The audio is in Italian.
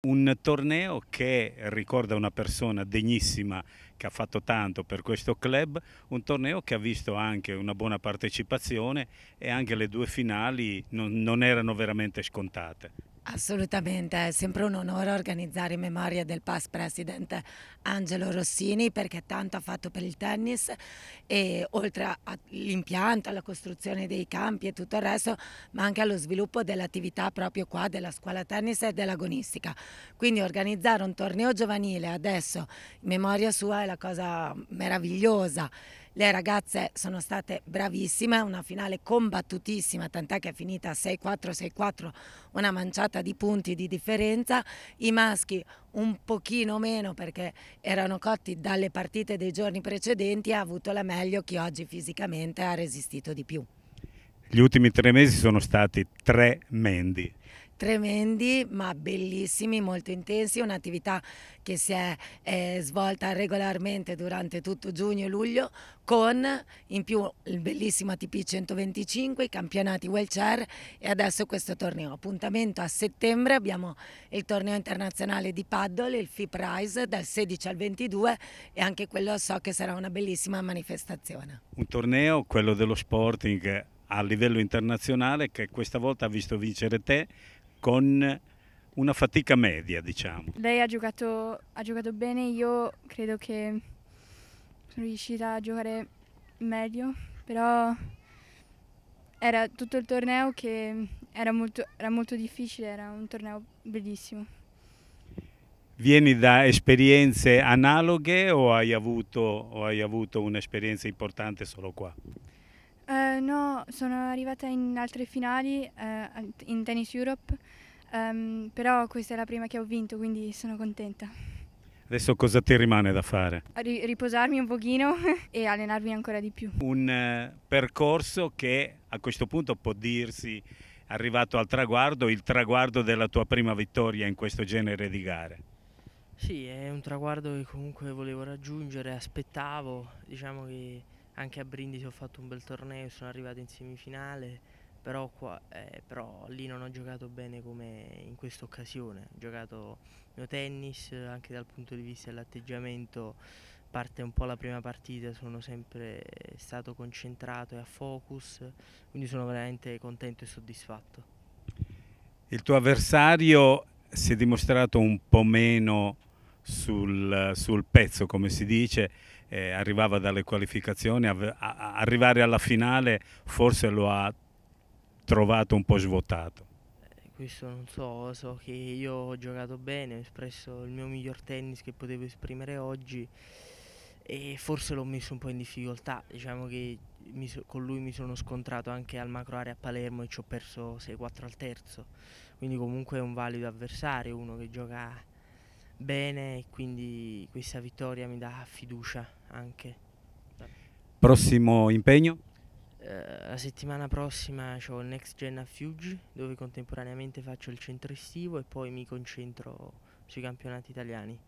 Un torneo che ricorda una persona degnissima che ha fatto tanto per questo club, un torneo che ha visto anche una buona partecipazione e anche le due finali non, erano veramente scontate. Assolutamente, è sempre un onore organizzare in memoria del past president Angelo Rossini perché tanto ha fatto per il tennis e oltre all'impianto, alla costruzione dei campi e tutto il resto, ma anche allo sviluppo dell'attività proprio qua della scuola tennis e dell'agonistica. Quindi organizzare un torneo giovanile adesso in memoria sua è la cosa meravigliosa. Le ragazze sono state bravissime, una finale combattutissima, tant'è che è finita 6-4-6-4, una manciata di punti di differenza. I maschi un pochino meno perché erano cotti dalle partite dei giorni precedenti, ha avuto la meglio chi oggi fisicamente ha resistito di più. Gli ultimi tre mesi sono stati tremendi tremendi ma bellissimi, molto intensi, un'attività che si è eh, svolta regolarmente durante tutto giugno e luglio con in più il bellissimo ATP 125, i campionati wheelchair e adesso questo torneo. Appuntamento a settembre abbiamo il torneo internazionale di paddle, il FIP Rise dal 16 al 22 e anche quello so che sarà una bellissima manifestazione. Un torneo, quello dello Sporting a livello internazionale che questa volta ha visto vincere te con una fatica media, diciamo. Lei ha giocato, ha giocato bene, io credo che sono riuscita a giocare meglio, però era tutto il torneo che era molto, era molto, difficile, era un torneo bellissimo. Vieni da esperienze analoghe o hai avuto, o hai avuto un'esperienza importante solo qua? no, sono arrivata in altre finali uh, in Tennis Europe, um, però questa è la prima che ho vinto, quindi sono contenta. Adesso cosa ti rimane da fare? R riposarmi un pochino e allenarmi ancora di più. Un uh, percorso che a questo punto può dirsi arrivato al traguardo, il traguardo della tua prima vittoria in questo genere di gare. Sì, è un traguardo che comunque volevo raggiungere, aspettavo, diciamo che anche a Brindisi ho fatto un bel torneo, sono arrivato in semifinale, però, qua, eh, però lì non ho giocato bene come in questa occasione, ho giocato il mio tennis anche dal punto di vista dell'atteggiamento, parte un po' la prima partita, sono sempre stato concentrato e a focus, quindi sono veramente contento e soddisfatto. Il tuo avversario si è dimostrato un po' meno sul, sul pezzo, come si dice, eh, arrivava dalle qualificazioni, arrivare alla finale forse lo ha trovato un po' svuotato. Eh, questo non so, so che io ho giocato bene, ho espresso il mio miglior tennis che potevo esprimere oggi e forse l'ho messo un po' in difficoltà, diciamo che so, con lui mi sono scontrato anche al macro area a Palermo e ci ho perso 6-4 al terzo, quindi comunque è un valido avversario, uno che gioca bene e quindi questa vittoria mi dà fiducia anche. Prossimo impegno? Eh, la settimana prossima ho il Next Gen a Fuge dove contemporaneamente faccio il centro estivo e poi mi concentro sui campionati italiani.